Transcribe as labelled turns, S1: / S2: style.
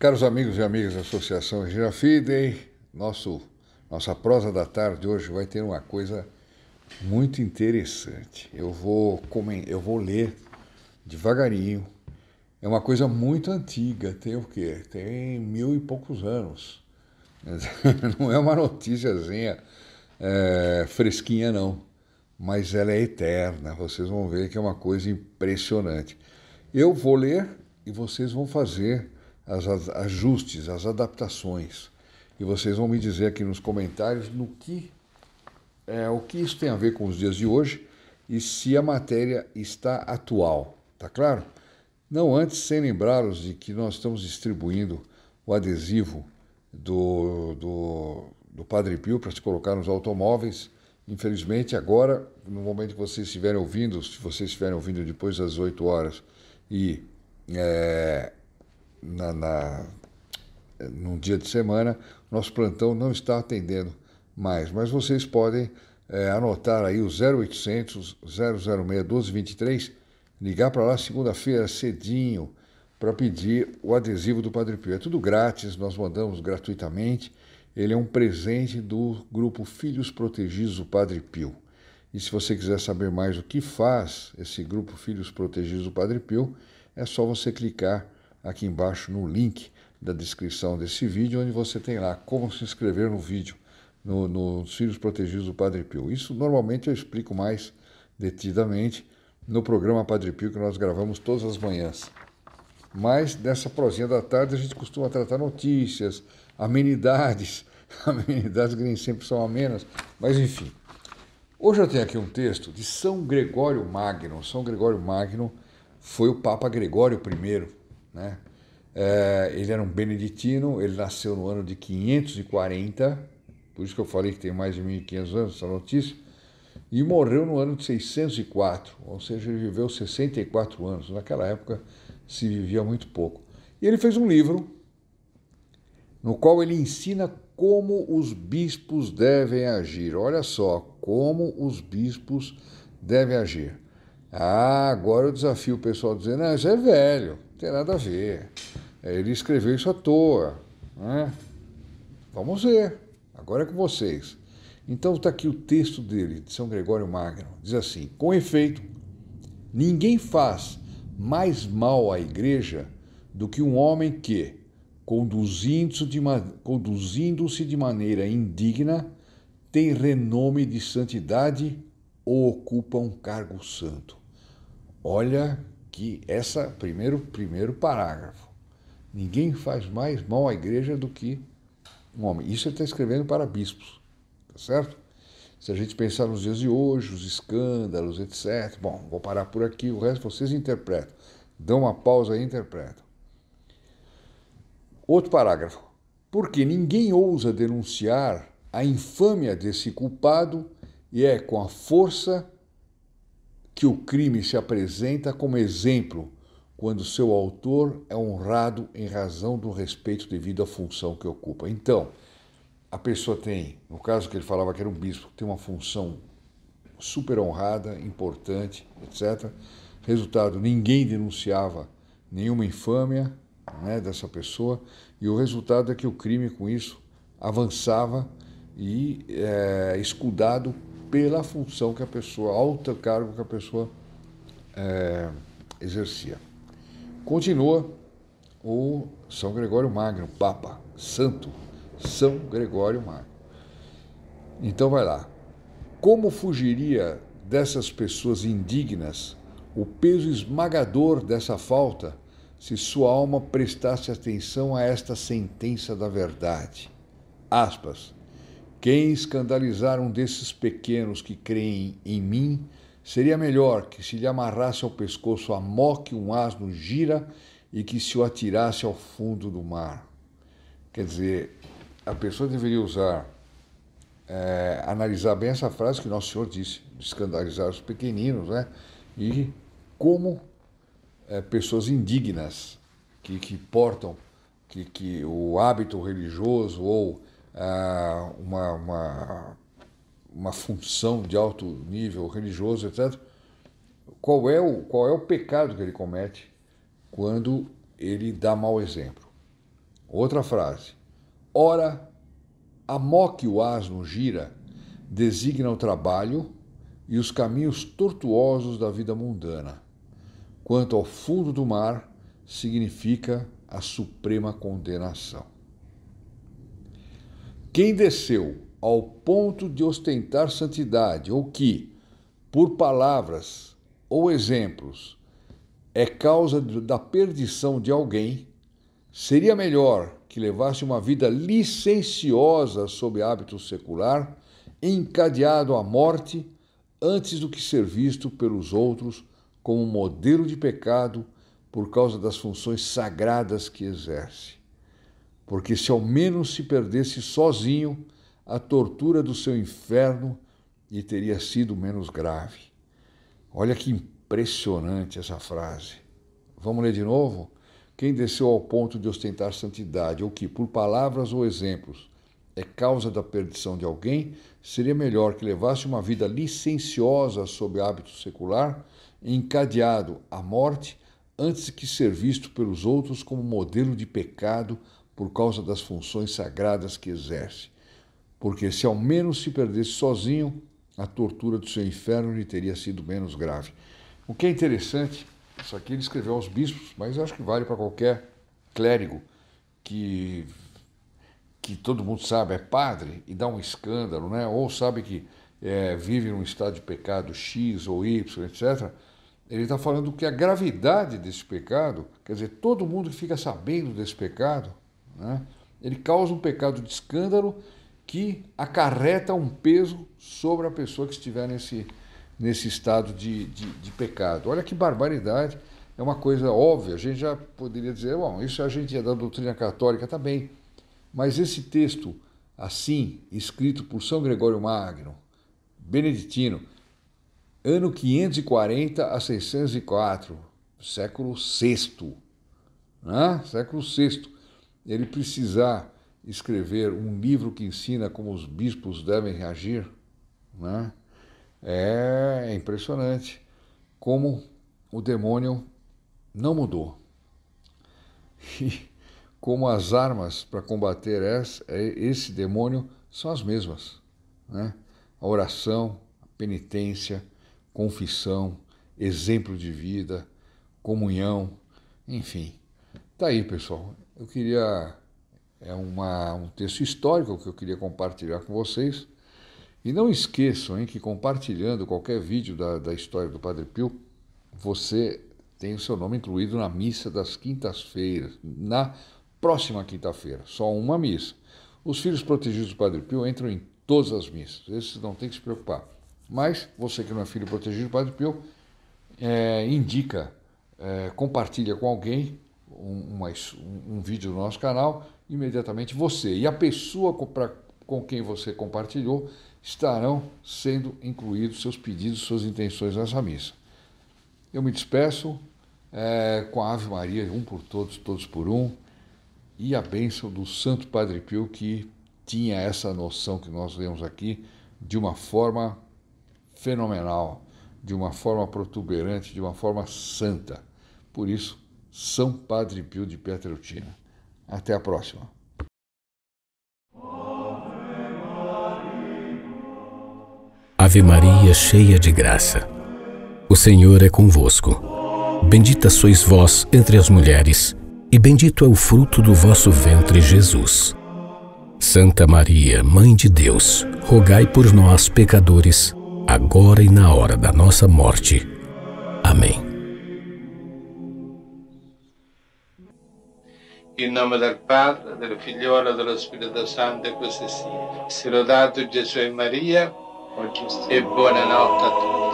S1: Caros amigos e amigas da Associação Regina Fidem, nosso, nossa prosa da tarde hoje vai ter uma coisa muito interessante. Eu vou, eu vou ler devagarinho é uma coisa muito antiga, tem o quê? Tem mil e poucos anos. Não é uma noticiazinha é, fresquinha, não. Mas ela é eterna, vocês vão ver que é uma coisa impressionante. Eu vou ler e vocês vão fazer as ajustes, as adaptações. E vocês vão me dizer aqui nos comentários no que é, o que isso tem a ver com os dias de hoje e se a matéria está atual, tá claro? Não antes sem lembrá-los de que nós estamos distribuindo o adesivo do, do, do Padre Pio para se colocar nos automóveis. Infelizmente, agora, no momento que vocês estiverem ouvindo, se vocês estiverem ouvindo depois das 8 horas e é, na, na, num dia de semana, nosso plantão não está atendendo mais. Mas vocês podem é, anotar aí o 0800 006 1223 ligar para lá segunda-feira cedinho para pedir o adesivo do Padre Pio. É tudo grátis, nós mandamos gratuitamente. Ele é um presente do grupo Filhos Protegidos do Padre Pio. E se você quiser saber mais o que faz esse grupo Filhos Protegidos do Padre Pio, é só você clicar aqui embaixo no link da descrição desse vídeo, onde você tem lá como se inscrever no vídeo, no, nos Filhos Protegidos do Padre Pio. Isso normalmente eu explico mais detidamente no programa Padre Pio que nós gravamos todas as manhãs. Mas nessa prosinha da tarde a gente costuma tratar notícias, amenidades, amenidades que nem sempre são amenas, mas enfim. Hoje eu tenho aqui um texto de São Gregório Magno. São Gregório Magno foi o Papa Gregório I, né? É, ele era um beneditino, ele nasceu no ano de 540, por isso que eu falei que tem mais de 1500 anos essa notícia e morreu no ano de 604, ou seja, ele viveu 64 anos. Naquela época se vivia muito pouco. E ele fez um livro no qual ele ensina como os bispos devem agir. Olha só, como os bispos devem agir. Ah, agora eu desafio o pessoal a dizer: não, ah, isso é velho, não tem nada a ver. Ele escreveu isso à toa. Né? Vamos ver, agora é com vocês. Então está aqui o texto dele, de São Gregório Magno. Diz assim: Com efeito, ninguém faz mais mal à igreja do que um homem que, conduzindo-se de, conduzindo de maneira indigna, tem renome de santidade ou ocupa um cargo santo. Olha que essa primeiro primeiro parágrafo. Ninguém faz mais mal à igreja do que um homem. Isso ele está escrevendo para bispos tá certo? Se a gente pensar nos dias de hoje, os escândalos, etc. Bom, vou parar por aqui, o resto vocês interpretam. Dão uma pausa e interpretam. Outro parágrafo. Porque ninguém ousa denunciar a infâmia desse culpado e é com a força que o crime se apresenta como exemplo quando seu autor é honrado em razão do respeito devido à função que ocupa. Então, a pessoa tem, no caso que ele falava que era um bispo, tem uma função super honrada, importante, etc. Resultado, ninguém denunciava nenhuma infâmia né, dessa pessoa e o resultado é que o crime com isso avançava e é, escudado pela função que a pessoa, alto cargo que a pessoa é, exercia. Continua o São Gregório Magno, Papa, Santo, são Gregório Magno. Então vai lá. Como fugiria dessas pessoas indignas o peso esmagador dessa falta se sua alma prestasse atenção a esta sentença da verdade? Aspas. Quem escandalizar um desses pequenos que creem em mim, seria melhor que se lhe amarrasse ao pescoço a mó que um asno gira e que se o atirasse ao fundo do mar. Quer dizer, a pessoa deveria usar, é, analisar bem essa frase que Nosso Senhor disse, de escandalizar os pequeninos, né? E como é, pessoas indignas que, que portam que, que o hábito religioso ou ah, uma, uma, uma função de alto nível religioso, etc., qual é o, qual é o pecado que ele comete quando ele dá mau exemplo. Outra frase: Ora, a mó que o asno gira designa o trabalho e os caminhos tortuosos da vida mundana. Quanto ao fundo do mar, significa a suprema condenação. Quem desceu ao ponto de ostentar santidade, ou que, por palavras ou exemplos, é causa da perdição de alguém, seria melhor que levasse uma vida licenciosa sob hábito secular, encadeado à morte, antes do que ser visto pelos outros como modelo de pecado por causa das funções sagradas que exerce. Porque se ao menos se perdesse sozinho, a tortura do seu inferno e teria sido menos grave. Olha que impressionante essa frase. Vamos ler de novo? Quem desceu ao ponto de ostentar santidade, ou que, por palavras ou exemplos, é causa da perdição de alguém, seria melhor que levasse uma vida licenciosa sob hábito secular, encadeado à morte, antes que ser visto pelos outros como modelo de pecado por causa das funções sagradas que exerce. Porque se ao menos se perdesse sozinho, a tortura do seu inferno lhe teria sido menos grave. O que é interessante isso aqui ele escreveu aos bispos, mas acho que vale para qualquer clérigo que, que todo mundo sabe é padre e dá um escândalo, né? ou sabe que é, vive num estado de pecado X ou Y, etc. Ele está falando que a gravidade desse pecado, quer dizer, todo mundo que fica sabendo desse pecado, né? ele causa um pecado de escândalo que acarreta um peso sobre a pessoa que estiver nesse, nesse estado de, de, de pecado. Olha que barbaridade, é uma coisa óbvia. A gente já poderia dizer, bom, isso é a gente é da doutrina católica também. Tá Mas esse texto, assim, escrito por São Gregório Magno, beneditino, ano 540 a 604, século VI, né? século VI, ele precisar escrever um livro que ensina como os bispos devem reagir, né? É, é impressionante como o demônio não mudou. E como as armas para combater é, esse demônio são as mesmas. Né? A oração, a penitência, confissão, exemplo de vida, comunhão, enfim. Tá aí, pessoal. Eu queria. É uma, um texto histórico que eu queria compartilhar com vocês e não esqueçam hein, que compartilhando qualquer vídeo da, da história do Padre Pio, você tem o seu nome incluído na missa das quintas-feiras, na próxima quinta-feira, só uma missa. Os filhos protegidos do Padre Pio entram em todas as missas, esses não tem que se preocupar. Mas você que não é filho protegido do Padre Pio, é, indica, é, compartilha com alguém um, um, um vídeo do nosso canal, imediatamente você. E a pessoa para com quem você compartilhou estarão sendo incluídos seus pedidos, suas intenções nessa missa. Eu me despeço é, com a Ave Maria, um por todos, todos por um, e a bênção do Santo Padre Pio, que tinha essa noção que nós vemos aqui de uma forma fenomenal, de uma forma protuberante, de uma forma santa. Por isso, São Padre Pio de Pietrelcina. Até a próxima. Ave Maria, cheia de graça. O Senhor é convosco. Bendita sois vós entre as mulheres, e bendito é o fruto do vosso ventre, Jesus. Santa Maria, Mãe de Deus, rogai por nós, pecadores, agora e na hora da nossa morte. Amém. Em nome do Padre, do Filho e do Espírito Santo, così Se Sì. Sirodato Gesù e Maria Or just it burning out